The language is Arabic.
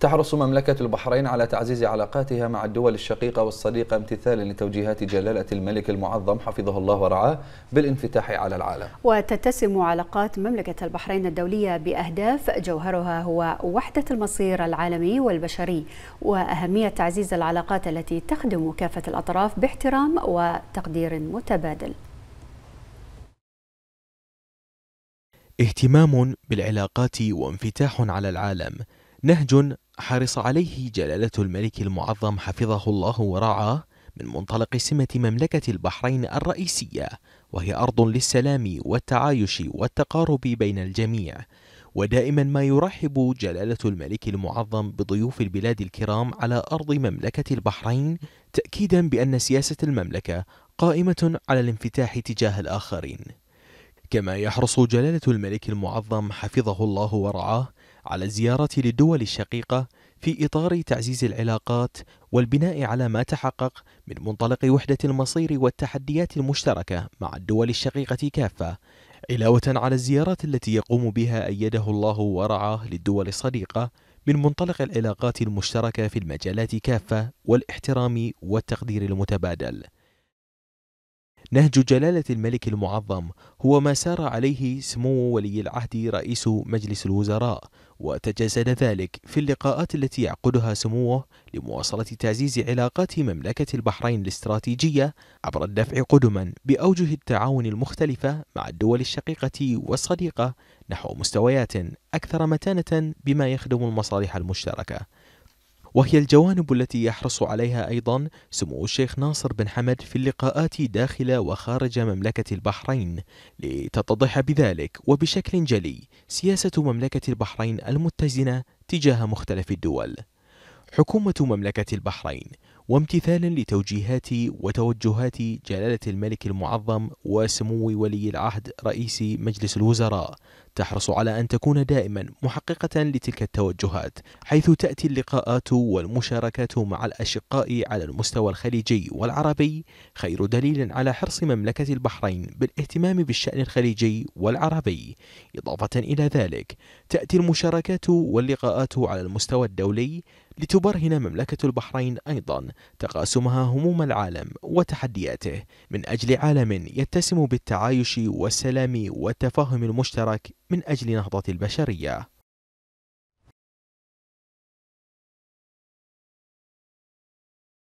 تحرص مملكة البحرين على تعزيز علاقاتها مع الدول الشقيقة والصديقة امتثالا لتوجيهات جلالة الملك المعظم حفظه الله ورعاه بالانفتاح على العالم وتتسم علاقات مملكة البحرين الدولية بأهداف جوهرها هو وحدة المصير العالمي والبشري وأهمية تعزيز العلاقات التي تخدم كافة الأطراف باحترام وتقدير متبادل اهتمام بالعلاقات وانفتاح على العالم نهج حرص عليه جلالة الملك المعظم حفظه الله ورعاه من منطلق سمة مملكة البحرين الرئيسية وهي أرض للسلام والتعايش والتقارب بين الجميع ودائما ما يرحب جلالة الملك المعظم بضيوف البلاد الكرام على أرض مملكة البحرين تأكيدا بأن سياسة المملكة قائمة على الانفتاح تجاه الآخرين كما يحرص جلالة الملك المعظم حفظه الله ورعاه على الزيارة للدول الشقيقة في إطار تعزيز العلاقات والبناء على ما تحقق من منطلق وحدة المصير والتحديات المشتركة مع الدول الشقيقة كافة، علاوة على الزيارات التي يقوم بها أيده الله ورعاه للدول الصديقة من منطلق العلاقات المشتركة في المجالات كافة والاحترام والتقدير المتبادل. نهج جلالة الملك المعظم هو ما سار عليه سمو ولي العهد رئيس مجلس الوزراء وتجسد ذلك في اللقاءات التي يعقدها سموه لمواصلة تعزيز علاقات مملكة البحرين الاستراتيجية عبر الدفع قدما بأوجه التعاون المختلفة مع الدول الشقيقة والصديقة نحو مستويات أكثر متانة بما يخدم المصالح المشتركة وهي الجوانب التي يحرص عليها أيضا سمو الشيخ ناصر بن حمد في اللقاءات داخل وخارج مملكة البحرين لتتضح بذلك وبشكل جلي سياسة مملكة البحرين المتزنة تجاه مختلف الدول حكومة مملكة البحرين وامتثالا لتوجيهات وتوجهات جلالة الملك المعظم وسمو ولي العهد رئيس مجلس الوزراء تحرص على أن تكون دائما محققة لتلك التوجهات حيث تأتي اللقاءات والمشاركات مع الأشقاء على المستوى الخليجي والعربي خير دليل على حرص مملكة البحرين بالاهتمام بالشأن الخليجي والعربي إضافة إلى ذلك تأتي المشاركات واللقاءات على المستوى الدولي لتبرهن مملكة البحرين أيضا تقاسمها هموم العالم وتحدياته من أجل عالم يتسم بالتعايش والسلام والتفاهم المشترك من أجل نهضة البشرية